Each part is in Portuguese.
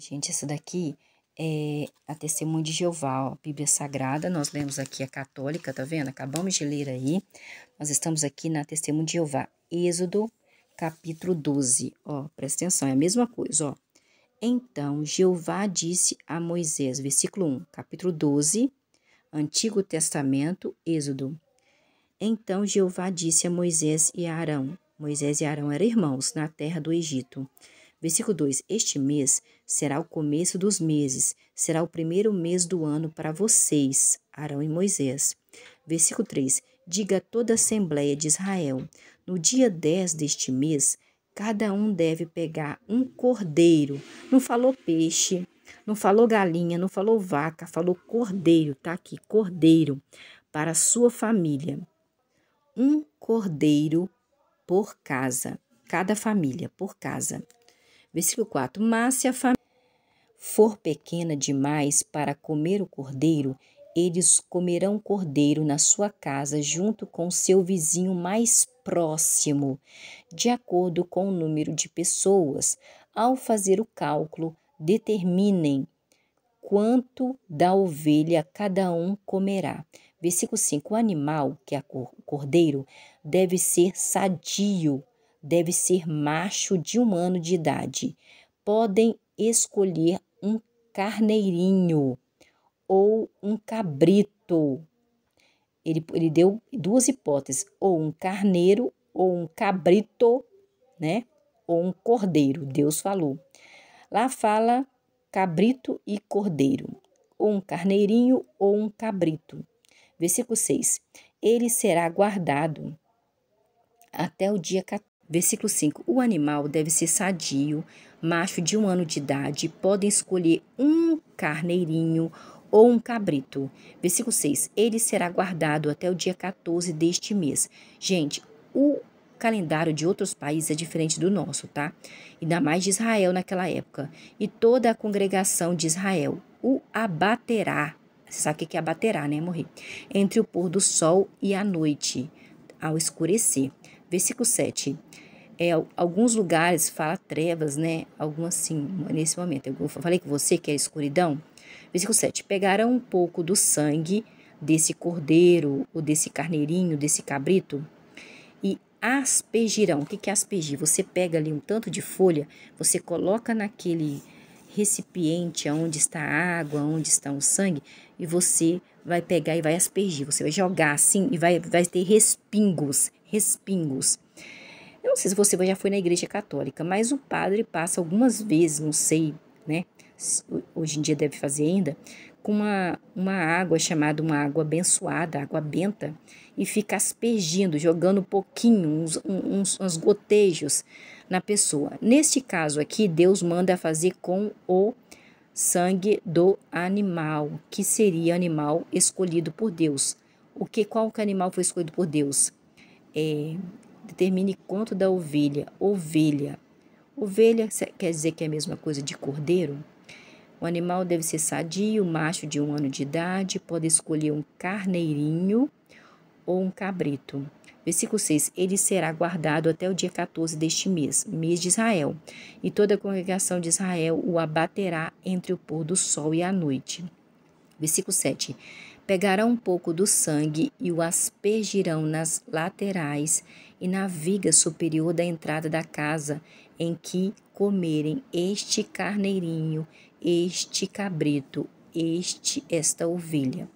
Gente, essa daqui é a Testemunha de Jeová, a Bíblia Sagrada. Nós lemos aqui a católica, tá vendo? Acabamos de ler aí. Nós estamos aqui na Testemunha de Jeová, Êxodo, capítulo 12. Ó, presta atenção, é a mesma coisa, ó. Então, Jeová disse a Moisés, versículo 1, capítulo 12, Antigo Testamento, Êxodo. Então Jeová disse a Moisés e a Arão, Moisés e Arão eram irmãos na terra do Egito. Versículo 2: Este mês será o começo dos meses, será o primeiro mês do ano para vocês, Arão e Moisés. Versículo 3: Diga a toda a Assembleia de Israel: No dia 10 deste mês, cada um deve pegar um cordeiro. Não falou peixe, não falou galinha, não falou vaca, falou cordeiro, tá aqui, cordeiro, para a sua família. Um cordeiro por casa, cada família por casa. Versículo 4. Mas se a família for pequena demais para comer o cordeiro, eles comerão cordeiro na sua casa junto com seu vizinho mais próximo, de acordo com o número de pessoas. Ao fazer o cálculo, determinem quanto da ovelha cada um comerá. Versículo 5: O animal, que é o cordeiro, deve ser sadio, deve ser macho de um ano de idade. Podem escolher um carneirinho ou um cabrito. Ele, ele deu duas hipóteses, ou um carneiro ou um cabrito, né? Ou um cordeiro, Deus falou. Lá fala cabrito e cordeiro, ou um carneirinho ou um cabrito. Versículo 6. Ele será guardado até o dia Versículo 5: O animal deve ser sadio, macho de um ano de idade, podem escolher um carneirinho ou um cabrito. Versículo 6: Ele será guardado até o dia 14 deste mês. Gente, o calendário de outros países é diferente do nosso, tá? Ainda mais de Israel naquela época. E toda a congregação de Israel o abaterá. Você sabe o que é abaterá, né? Morrer. Entre o pôr do sol e a noite, ao escurecer. Versículo 7. É, alguns lugares fala trevas, né? Algum assim, nesse momento. Eu falei com você que é escuridão. Versículo 7. Pegarão um pouco do sangue desse cordeiro, ou desse carneirinho, desse cabrito, e aspegirão. O que é aspegir? Você pega ali um tanto de folha, você coloca naquele recipiente onde está a água, onde está o sangue, e você vai pegar e vai aspergir. Você vai jogar assim e vai, vai ter respingos, respingos. Eu não sei se você já foi na igreja católica, mas o padre passa algumas vezes, não sei, né? Hoje em dia deve fazer ainda, com uma, uma água chamada uma água abençoada, água benta, e fica aspergindo, jogando um pouquinho, uns, uns, uns gotejos na pessoa. Neste caso aqui, Deus manda fazer com o sangue do animal, que seria animal escolhido por Deus. O que qual que animal foi escolhido por Deus? É, determine quanto da ovelha. Ovelha. Ovelha quer dizer que é a mesma coisa de cordeiro? O animal deve ser sadio, macho de um ano de idade, pode escolher um carneirinho ou um cabrito. Versículo 6: Ele será guardado até o dia 14 deste mês, mês de Israel, e toda a congregação de Israel o abaterá entre o pôr do sol e a noite. Versículo 7: Pegarão um pouco do sangue e o aspergirão nas laterais e na viga superior da entrada da casa, em que comerem este carneirinho, este cabrito, este esta ovelha.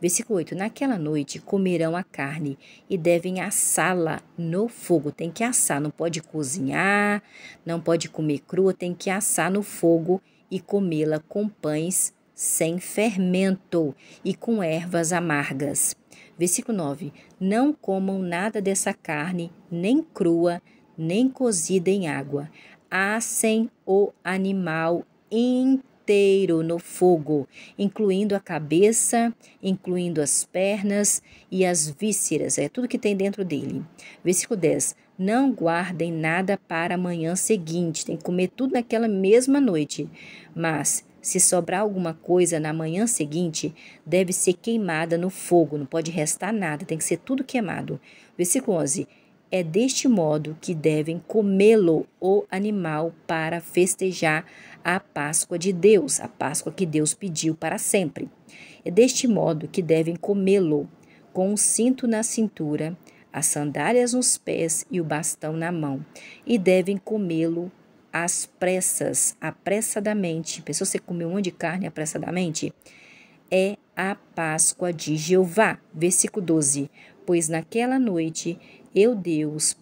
Versículo 8: Naquela noite comerão a carne e devem assá-la no fogo. Tem que assar, não pode cozinhar, não pode comer crua, tem que assar no fogo e comê-la com pães sem fermento e com ervas amargas. Versículo 9: Não comam nada dessa carne, nem crua, nem cozida em água. Assem o animal inteiro no fogo, incluindo a cabeça, incluindo as pernas e as vísceras, é tudo que tem dentro dele. Versículo 10: não guardem nada para a manhã seguinte, tem que comer tudo naquela mesma noite. Mas se sobrar alguma coisa na manhã seguinte, deve ser queimada no fogo, não pode restar nada, tem que ser tudo queimado. Versículo 11. É deste modo que devem comê-lo o animal para festejar a Páscoa de Deus, a Páscoa que Deus pediu para sempre. É deste modo que devem comê-lo, com um cinto na cintura, as sandálias nos pés e o bastão na mão, e devem comê-lo às pressas, apressadamente. Pensou você comer um monte de carne apressadamente? É a Páscoa de Jeová. Versículo 12. Pois naquela noite eu, Deus,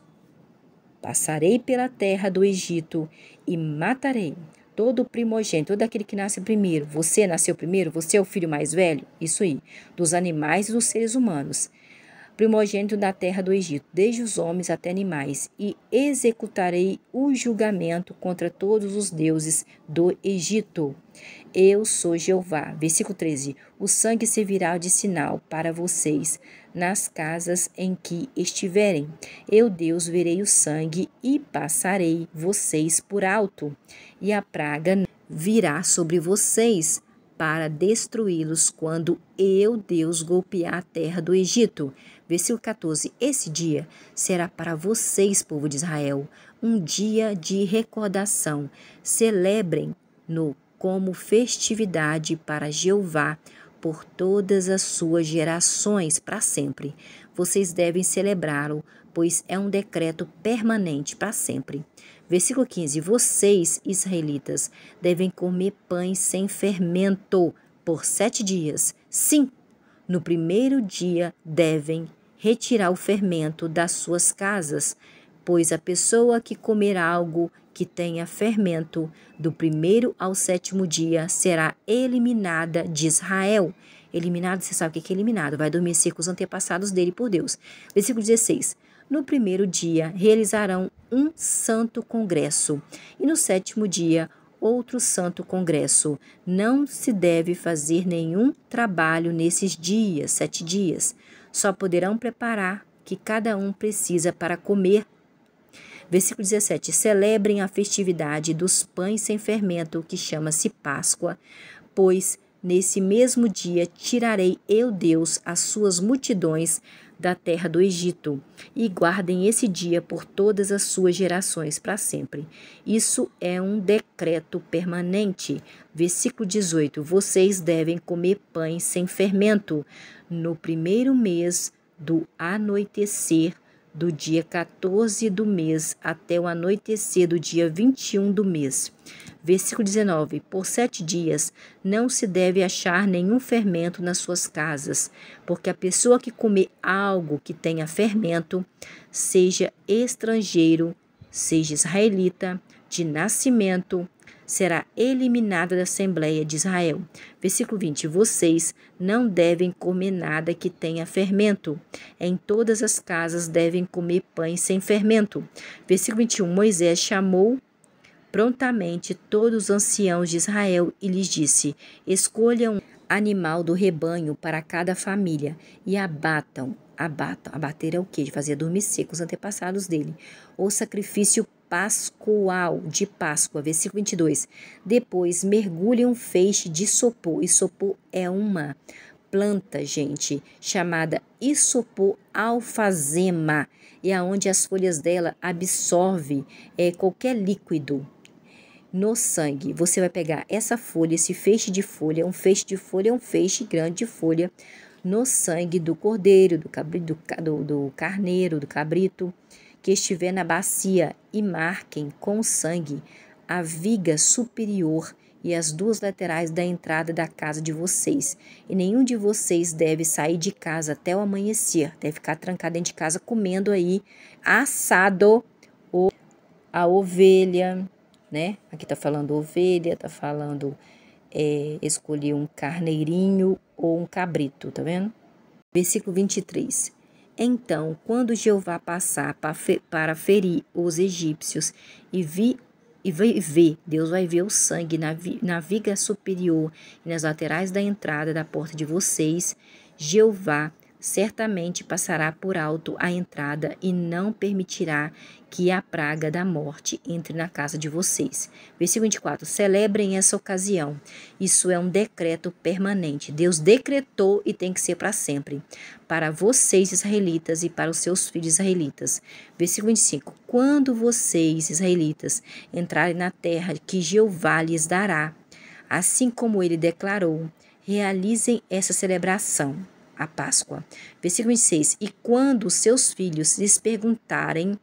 passarei pela terra do Egito e matarei todo primogênito, todo aquele que nasce primeiro. Você nasceu primeiro? Você é o filho mais velho? Isso aí. Dos animais e dos seres humanos primogênito da terra do Egito, desde os homens até animais, e executarei o julgamento contra todos os deuses do Egito. Eu sou Jeová. Versículo 13. O sangue servirá de sinal para vocês nas casas em que estiverem. Eu, Deus, verei o sangue e passarei vocês por alto, e a praga virá sobre vocês para destruí-los quando eu, Deus, golpear a terra do Egito. Versículo 14: Esse dia será para vocês, povo de Israel, um dia de recordação. Celebrem-no como festividade para Jeová por todas as suas gerações para sempre. Vocês devem celebrá-lo, pois é um decreto permanente para sempre. Versículo 15: Vocês, israelitas, devem comer pães sem fermento por sete dias. Sim, no primeiro dia devem retirar o fermento das suas casas, pois a pessoa que comer algo que tenha fermento do primeiro ao sétimo dia será eliminada de Israel. Eliminado, você sabe o que é eliminado, vai dormir com os antepassados dele por Deus. Versículo 16. No primeiro dia, realizarão um santo congresso e no sétimo dia, outro santo congresso. Não se deve fazer nenhum trabalho nesses dias, sete dias. Só poderão preparar que cada um precisa para comer. Versículo 17: Celebrem a festividade dos pães sem fermento, que chama-se Páscoa, pois nesse mesmo dia tirarei eu, Deus, as suas multidões da terra do Egito, e guardem esse dia por todas as suas gerações para sempre. Isso é um decreto permanente. Versículo 18: Vocês devem comer pães sem fermento no primeiro mês do anoitecer do dia 14 do mês até o anoitecer do dia 21 do mês. Versículo 19: Por sete dias não se deve achar nenhum fermento nas suas casas, porque a pessoa que comer algo que tenha fermento, seja estrangeiro, seja israelita, de nascimento, será eliminada da Assembleia de Israel. Versículo 20: Vocês não devem comer nada que tenha fermento. Em todas as casas devem comer pães sem fermento. Versículo 21: Moisés chamou prontamente todos os anciãos de Israel e lhes disse: Escolham um animal do rebanho para cada família e abatam, abatam. Abater é o que? De fazer dormir seco os antepassados dele. O sacrifício pascual, de Páscoa, versículo 22. Depois mergulhe um feixe de isopor. Isopor é uma planta, gente, chamada isopor alfazema, e aonde é as folhas dela absorvem é, qualquer líquido no sangue. Você vai pegar essa folha, esse feixe de folha, um feixe de folha é um feixe grande de folha no sangue do cordeiro, do, cabrito, do, do carneiro, do cabrito, que estiver na bacia e marquem com sangue a viga superior e as duas laterais da entrada da casa de vocês. E nenhum de vocês deve sair de casa até o amanhecer. Deve ficar trancado dentro de casa comendo aí assado ou a ovelha, né? Aqui tá falando ovelha, tá falando é, escolher um carneirinho ou um cabrito, tá vendo? Versículo 23. Então, quando Jeová passar para ferir os egípcios e vi e vai ver, Deus vai ver o sangue na, vi, na viga superior e nas laterais da entrada da porta de vocês, Jeová certamente passará por alto a entrada e não permitirá que a praga da morte entre na casa de vocês. Versículo 24: Celebrem essa ocasião. Isso é um decreto permanente. Deus decretou e tem que ser para sempre, para vocês israelitas e para os seus filhos israelitas. Versículo 25: Quando vocês israelitas entrarem na terra que Jeová lhes dará, assim como ele declarou, realizem essa celebração a Páscoa. Versículo 26. E quando seus filhos lhes perguntarem,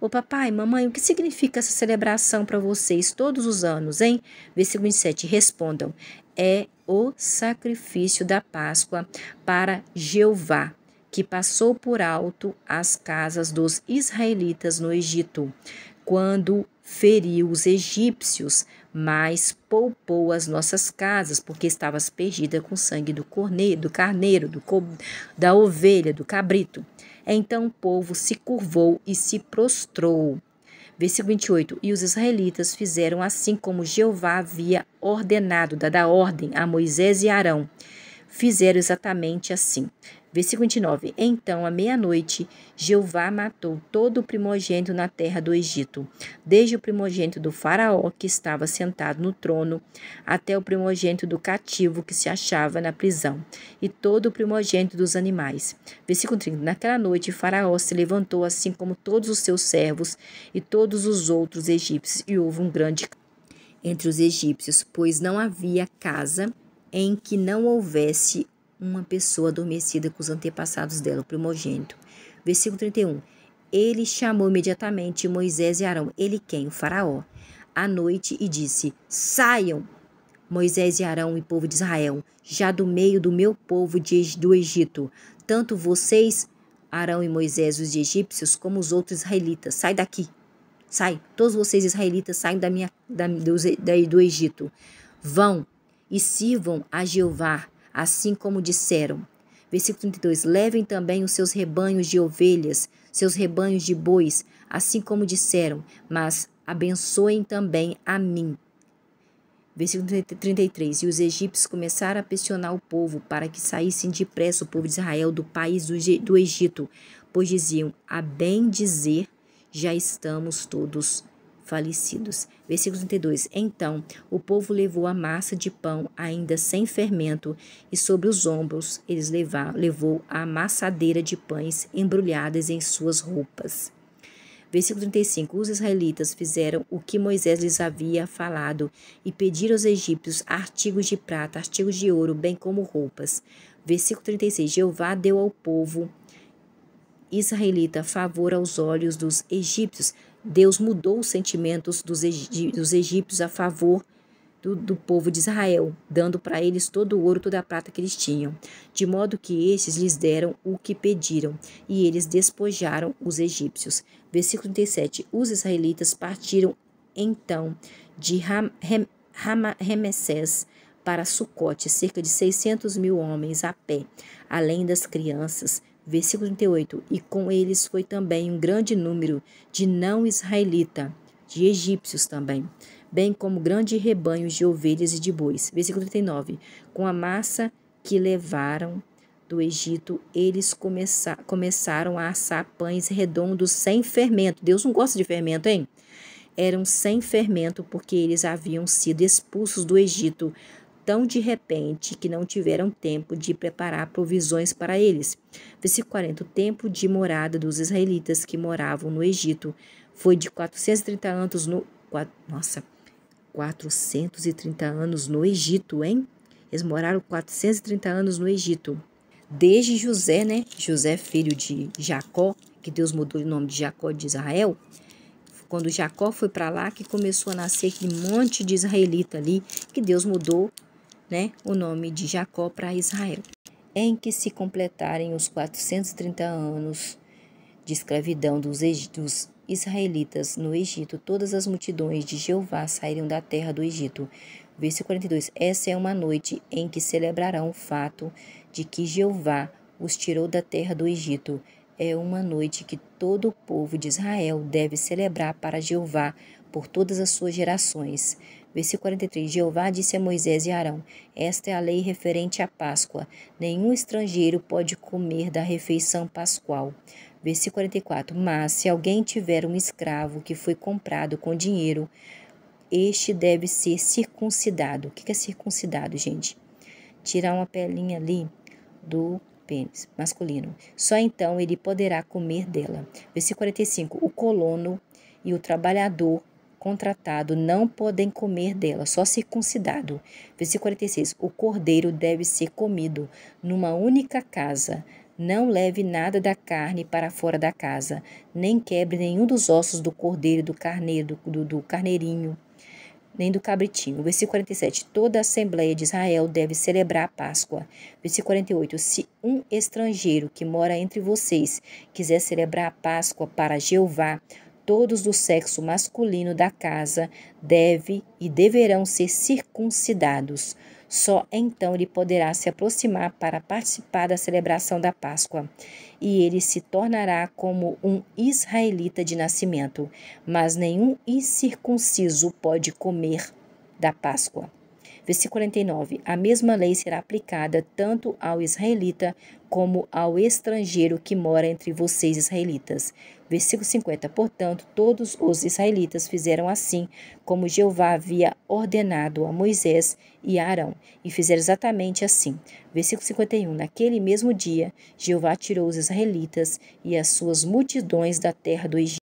ô papai, mamãe, o que significa essa celebração para vocês todos os anos, hein? Versículo 27. Respondam, é o sacrifício da Páscoa para Jeová, que passou por alto as casas dos israelitas no Egito quando feriu os egípcios, mas poupou as nossas casas, porque estavas perdida com sangue do corneiro, do carneiro, do co da ovelha, do cabrito. Então o povo se curvou e se prostrou. Versículo 28. E os israelitas fizeram assim como Jeová havia ordenado, dada ordem a Moisés e Arão. Fizeram exatamente assim. Versículo 29. Então, à meia-noite, Jeová matou todo o primogênito na terra do Egito, desde o primogênito do Faraó, que estava sentado no trono, até o primogênito do cativo que se achava na prisão, e todo o primogênito dos animais. Versículo 30. Naquela noite, Faraó se levantou, assim como todos os seus servos e todos os outros egípcios, e houve um grande entre os egípcios, pois não havia casa em que não houvesse uma pessoa adormecida com os antepassados dela, o primogênito. Versículo 31. Ele chamou imediatamente Moisés e Arão. Ele quem? O faraó. À noite e disse: Saiam, Moisés e Arão e povo de Israel, já do meio do meu povo de, do Egito, tanto vocês, Arão e Moisés, os egípcios, como os outros israelitas. Sai daqui. Sai. Todos vocês israelitas saem da minha, da, do, da, do Egito. Vão e sirvam a Jeová, assim como disseram. Versículo 32: Levem também os seus rebanhos de ovelhas, seus rebanhos de bois, assim como disseram, mas abençoem também a mim. Versículo 33: E os egípcios começaram a pressionar o povo para que saíssem depressa o povo de Israel do país do Egito, pois diziam: A bem dizer, já estamos todos falecidos. Versículo 32. Então o povo levou a massa de pão ainda sem fermento, e sobre os ombros eles levar, levou a amassadeira de pães embrulhadas em suas roupas. Versículo 35: Os israelitas fizeram o que Moisés lhes havia falado e pediram aos egípcios artigos de prata, artigos de ouro, bem como roupas. Versículo 36: Jeová deu ao povo israelita favor aos olhos dos egípcios, Deus mudou os sentimentos dos, egípcios a favor do, do povo de Israel, dando para eles todo o ouro, toda a prata que eles tinham, de modo que estes lhes deram o que pediram, e eles despojaram os egípcios. Versículo 37. Os israelitas partiram então de Ram, Ram, Ramessés para Sucote, cerca de 600 mil homens a pé, além das crianças, Versículo 38: E com eles foi também um grande número de não-israelita, de egípcios também, bem como grande rebanho de ovelhas e de bois. Versículo 39: Com a massa que levaram do Egito, eles começa, começaram a assar pães redondos sem fermento. Deus não gosta de fermento, hein? Eram sem fermento porque eles haviam sido expulsos do Egito tão de repente que não tiveram tempo de preparar provisões para eles. Versículo 40. O tempo de morada dos israelitas que moravam no Egito foi de 430 anos no. Nossa, 430 anos no Egito, hein? Eles moraram 430 anos no Egito. Desde José, né? José, filho de Jacó, que Deus mudou o nome de Jacó de Israel quando Jacó foi para lá que começou a nascer aquele monte de israelita ali, que Deus mudou né, o nome de Jacó para Israel, em que se completarem os 430 anos de escravidão dos, dos israelitas no Egito, todas as multidões de Jeová saíram da terra do Egito. Versículo 42. Essa é uma noite em que celebrarão o fato de que Jeová os tirou da terra do Egito. É uma noite que todo o povo de Israel deve celebrar para Jeová por todas as suas gerações. Versículo 43. Jeová disse a Moisés e Arão: Esta é a lei referente à Páscoa. Nenhum estrangeiro pode comer da refeição pascual. Versículo 44. Mas se alguém tiver um escravo que foi comprado com dinheiro, este deve ser circuncidado. O que é circuncidado, gente? Tirar uma pelinha ali do pênis masculino. Só então ele poderá comer dela. Versículo 45. O colono e o trabalhador contratado não podem comer dela, só circuncidado. Versículo 46. O cordeiro deve ser comido numa única casa. Não leve nada da carne para fora da casa, nem quebre nenhum dos ossos do cordeiro, do carneiro, do, do carneirinho, nem do cabritinho. Versículo 47. Toda a Assembleia de Israel deve celebrar a Páscoa. Versículo 48. Se um estrangeiro que mora entre vocês quiser celebrar a Páscoa para Jeová, todos do sexo masculino da casa deve e deverão ser circuncidados. Só então ele poderá se aproximar para participar da celebração da Páscoa, e ele se tornará como um israelita de nascimento, mas nenhum incircunciso pode comer da Páscoa. Versículo 49. A mesma lei será aplicada tanto ao israelita como ao estrangeiro que mora entre vocês israelitas. Versículo 50. Portanto, todos os israelitas fizeram assim, como Jeová havia ordenado a Moisés e a Arão, e fizeram exatamente assim. Versículo 51. Naquele mesmo dia, Jeová tirou os israelitas e as suas multidões da terra do Egito.